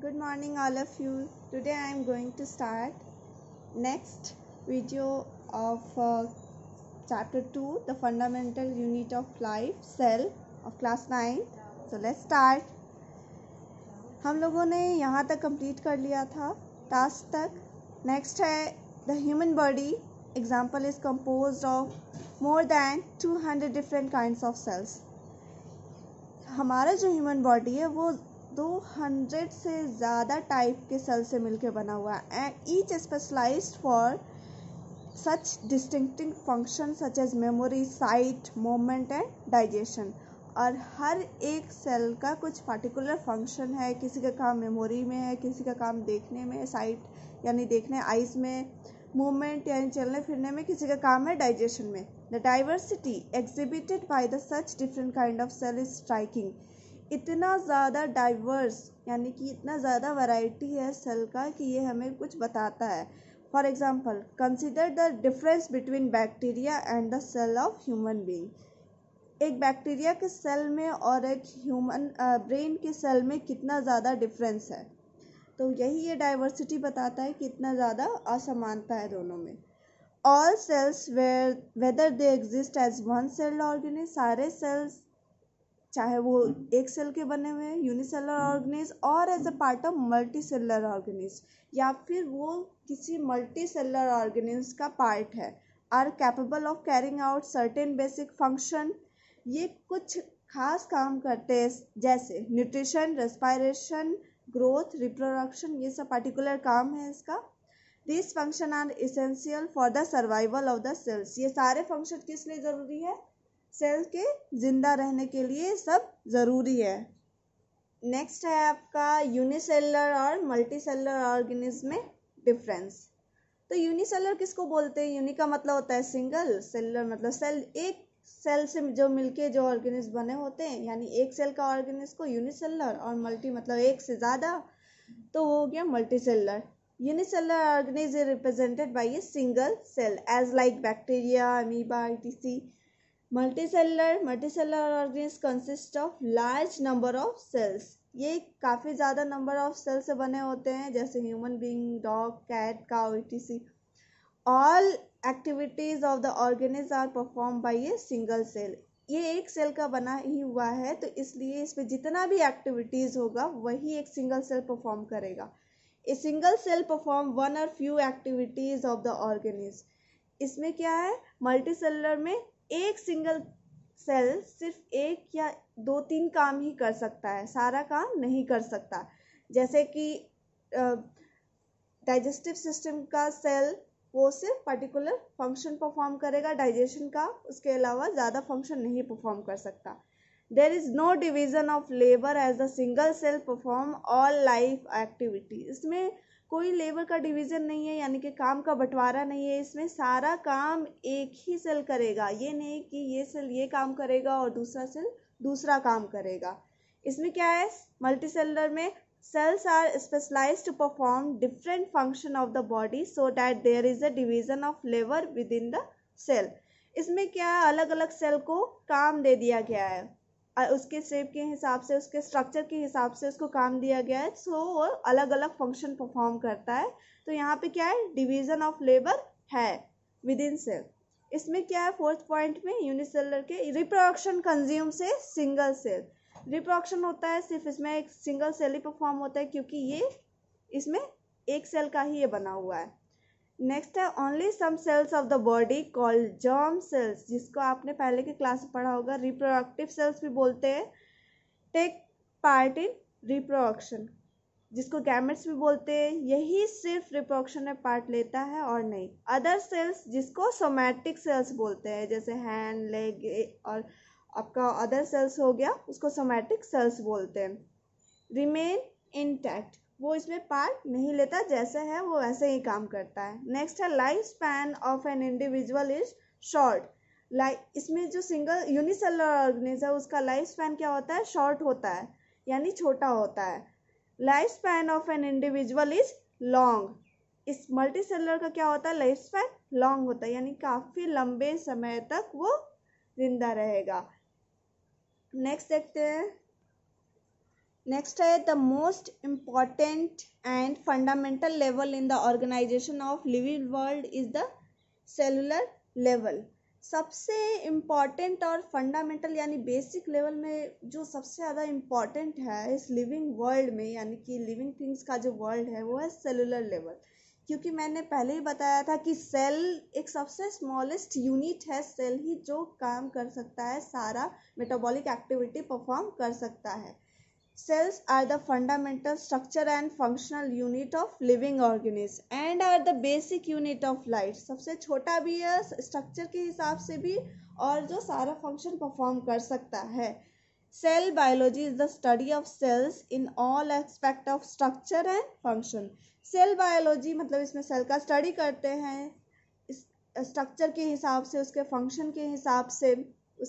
good morning all of you today i am going to start next video of uh, chapter 2 the fundamental unit of life cell of class 9 so let's start हम लोगों ने यहाँ तक complete कर लिया था task तक next है the human body example is composed of more than 200 different kinds of cells हमारा जो ह्यूमन बॉडी है वो 200 से ज़्यादा टाइप के सेल से मिलकर बना हुआ है and each specialise for such distinctive function such as memory sight moment and digestion और हर एक सेल का कुछ पार्टिकुलर फंक्शन है किसी का काम मेमोरी में है किसी का काम देखने में साइट यानी देखने आइज में मूवमेंट यानी चलने फिरने में किसी का काम है डाइजेशन में the diversity exhibited by the such different kind of cell is striking इतना ज़्यादा डाइवर्स यानी कि इतना ज़्यादा वैरायटी है सेल का कि ये हमें कुछ बताता है for example consider the difference between bacteria and the cell of human being एक बैक्टीरिया के सेल में और एक ह्यूमन ब्रेन के सेल में कितना ज़्यादा डिफरेंस है तो यही ये डाइवर्सिटी बताता है कि इतना ज़्यादा असमानता है दोनों में all cells were whether they exist as one cell organism सारे सेल्स चाहे वो एक सेल के बने हुए हैं यूनिसेलर ऑर्गेनिज और as a part of multicellular organism या फिर वो किसी मल्टी सेलर ऑर्गेनिज का पार्ट है are capable of carrying out certain basic function ये कुछ खास काम करते हैं जैसे न्यूट्रिशन रेस्पायरेशन ग्रोथ रिप्रोडक्शन ये सब पार्टिकुलर काम है इसका this function are essential for the survival of the cells ये सारे फंक्शन किस लिए ज़रूरी है सेल के ज़िंदा रहने के लिए सब ज़रूरी है नेक्स्ट है आपका यूनिसेलर और मल्टीसेलर ऑर्गेनिज्म में डिफरेंस तो यूनिसेलर किसको बोलते हैं यूनि का मतलब होता है सिंगल सेलर मतलब सेल एक सेल से जो मिलके जो ऑर्गेनिज्म बने होते हैं यानी एक सेल का ऑर्गेनिज्म को यूनिसेलर और मल्टी मतलब एक से ज़्यादा तो वो हो गया cellular unicellular organism represented by a single cell as like bacteria amoeba टी multicellular multicellular organs consist of large number of cells ये काफ़ी ज़्यादा नंबर ऑफ सेल्स से बने होते हैं जैसे human being dog cat cow सी all activities of the organism are perform by a single cell ये एक सेल का बना ही हुआ है तो इसलिए इस पर जितना भी एक्टिविटीज होगा वही एक सिंगल सेल परफॉर्म करेगा a single cell perform one और few activities of the organism इसमें क्या है मल्टी सेलर में एक सिंगल सेल सिर्फ एक या दो तीन काम ही कर सकता है सारा काम नहीं कर सकता जैसे कि डाइजेस्टिव सिस्टम का सेल वो सिर्फ पर्टिकुलर फंक्शन परफॉर्म करेगा डाइजेशन का उसके अलावा ज़्यादा फंक्शन नहीं परफॉर्म कर सकता there is no division of labour as a single cell perform all life activity इसमें कोई लेबर का डिवीज़न नहीं है यानी कि काम का बंटवारा नहीं है इसमें सारा काम एक ही सेल करेगा ये नहीं कि ये सेल ये काम करेगा और दूसरा सेल दूसरा काम करेगा इसमें क्या है मल्टी सेलर में cells are specialise to perform different function of the body so that there is a division of labour within the cell इसमें क्या है अलग अलग सेल को काम दे दिया गया है उसके शेप के हिसाब से उसके स्ट्रक्चर के हिसाब से उसको काम दिया गया है सो वो अलग अलग फंक्शन परफॉर्म करता है तो यहाँ पे क्या है डिवीजन ऑफ लेबर है विद इन सेल इसमें क्या है फोर्थ पॉइंट में यूनिसेलर के रिप्रोडक्शन कंज्यूम से सिंगल सेल रिप्रोडक्शन होता है सिर्फ इसमें एक सिंगल सेल ही परफॉर्म होता है क्योंकि ये इसमें एक सेल का ही ये बना हुआ है नेक्स्ट है only some cells of the body called germ cells जिसको आपने पहले के क्लास में पढ़ा होगा रिप्रोडक्टिव सेल्स भी बोलते हैं टेक पार्ट इन रिप्रोडक्शन जिसको गैमेट्स भी बोलते हैं यही सिर्फ रिप्रोडक्शन में पार्ट लेता है और नहीं अदर सेल्स जिसको सोमैटिक सेल्स बोलते हैं जैसे हैंड लेग और आपका अदर सेल्स हो गया उसको सोमैटिक सेल्स बोलते हैं रिमेन इंटैक्ट वो इसमें पार्ट नहीं लेता जैसे है वो वैसे ही काम करता है नेक्स्ट है life span of an individual is short life इसमें जो सिंगल यूनिसेलर ऑर्गेनिज है उसका लाइफ स्पैन क्या होता है शॉर्ट होता है यानी छोटा होता है life span of an individual is long इस मल्टी सेलर का क्या होता है लाइफ स्पैन लॉन्ग होता है यानी काफ़ी लंबे समय तक वो जिंदा रहेगा नेक्स्ट देखते हैं नेक्स्ट है the most important and fundamental level in the organization of living world is the cellular level सबसे इम्पॉर्टेंट और फंडामेंटल यानी बेसिक लेवल में जो सबसे ज़्यादा इम्पॉर्टेंट है इस लिविंग वर्ल्ड में यानी कि लिविंग थिंग्स का जो वर्ल्ड है वो है सेलुलर लेवल क्योंकि मैंने पहले ही बताया था कि सेल एक सबसे स्मॉलेस्ट यूनिट है सेल ही जो काम कर सकता है सारा मेटाबॉलिक एक्टिविटी परफॉर्म कर सकता है Cells are the fundamental structure and functional unit of living organism and are the basic unit of life. सबसे छोटा भी है स्ट्रक्चर के हिसाब से भी और जो सारा फंक्शन परफॉर्म कर सकता है cell biology is the study of cells in all aspect of structure and function cell biology मतलब इसमें सेल का स्टडी करते हैं स्ट्रक्चर के हिसाब से उसके फंक्शन के हिसाब से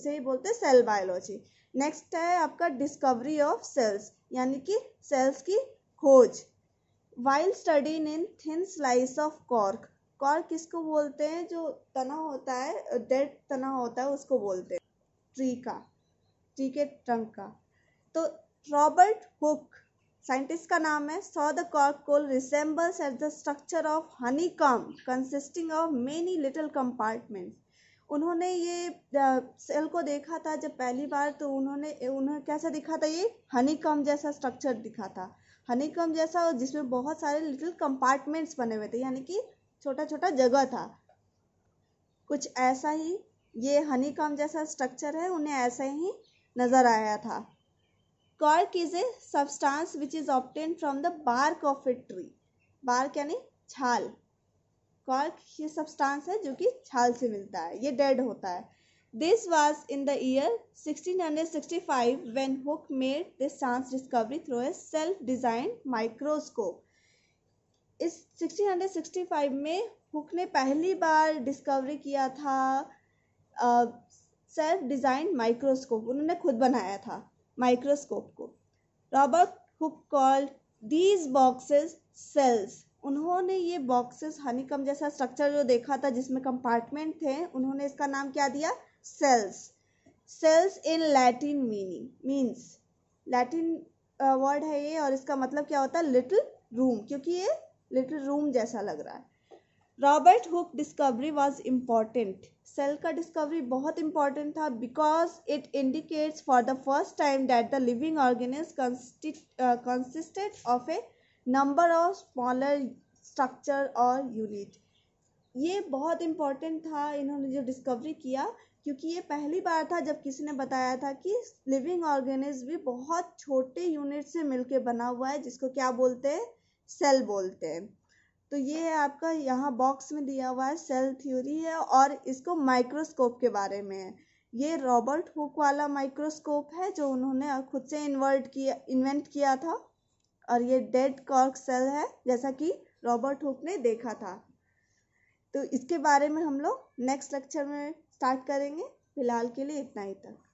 उसे ही बोलते हैं सेल बायोलॉजी नेक्स्ट है आपका डिस्कवरी ऑफ सेल्स यानी कि सेल्स की खोज while studying in thin slice of cork cork किसको बोलते हैं जो तना होता है डेड तना होता है उसको बोलते हैं ट्री का ट्री के ट्रंक का तो रॉबर्ट हुक साइंटिस्ट का नाम है saw the cork cell resembles at the structure of honey comb consisting of many little compartment उन्होंने ये सेल को देखा था जब पहली बार तो उन्होंने उन्हें कैसा दिखा था ये हनीकम जैसा स्ट्रक्चर दिखा था हनीकम जैसा जिसमें बहुत सारे लिटिल कंपार्टमेंट्स बने हुए थे यानी कि छोटा छोटा जगह था कुछ ऐसा ही ये हनीकम जैसा स्ट्रक्चर है उन्हें ऐसा ही नज़र आया था cork is a substance which is obtained from the bark of a tree bark यानी छाल कॉर्क ये सब्सटेंस है जो कि छाल से मिलता है ये डेड होता है this was in the year five when Hooke made this chance discovery through a self design microscope इस सिक्सटीन हंड्रेड सिक्सटी फाइव में हुक ने पहली बार डिस्कवरी किया था सेल्फ डिज़ाइन माइक्रोस्कोप उन्होंने खुद बनाया था माइक्रोस्कोप को Robert Hooke called these boxes cells उन्होंने ये बॉक्सेस हनीकम जैसा स्ट्रक्चर जो देखा था जिसमें कंपार्टमेंट थे उन्होंने इसका नाम क्या दिया cells cells in Latin meaning means Latin word है ये और इसका मतलब क्या होता है लिटिल रूम क्योंकि ये लिटिल रूम जैसा लग रहा है Robert Hooke discovery was important cell का डिस्कवरी बहुत इम्पॉर्टेंट था because it indicates for the first time that the living organism consisted of a number of smaller structure और यूनिट ये बहुत इम्पॉर्टेंट था इन्होंने जो डिस्कवरी किया क्योंकि ये पहली बार था जब किसी ने बताया था कि लिविंग ऑर्गेनिज्म भी बहुत छोटे यूनिट से मिलके बना हुआ है जिसको क्या बोलते हैं सेल बोलते हैं तो ये आपका यहाँ बॉक्स में दिया हुआ है सेल थ्योरी है और इसको माइक्रोस्कोप के बारे में है ये रॉबर्ट हुक वाला माइक्रोस्कोप है जो उन्होंने खुद से इन्वर्ट किया इन्वेंट किया था और ये डेड कॉर्क सेल है जैसा कि रॉबर्ट हुक ने देखा था तो इसके बारे में हम लोग नेक्स्ट लेक्चर में स्टार्ट करेंगे फिलहाल के लिए इतना ही तक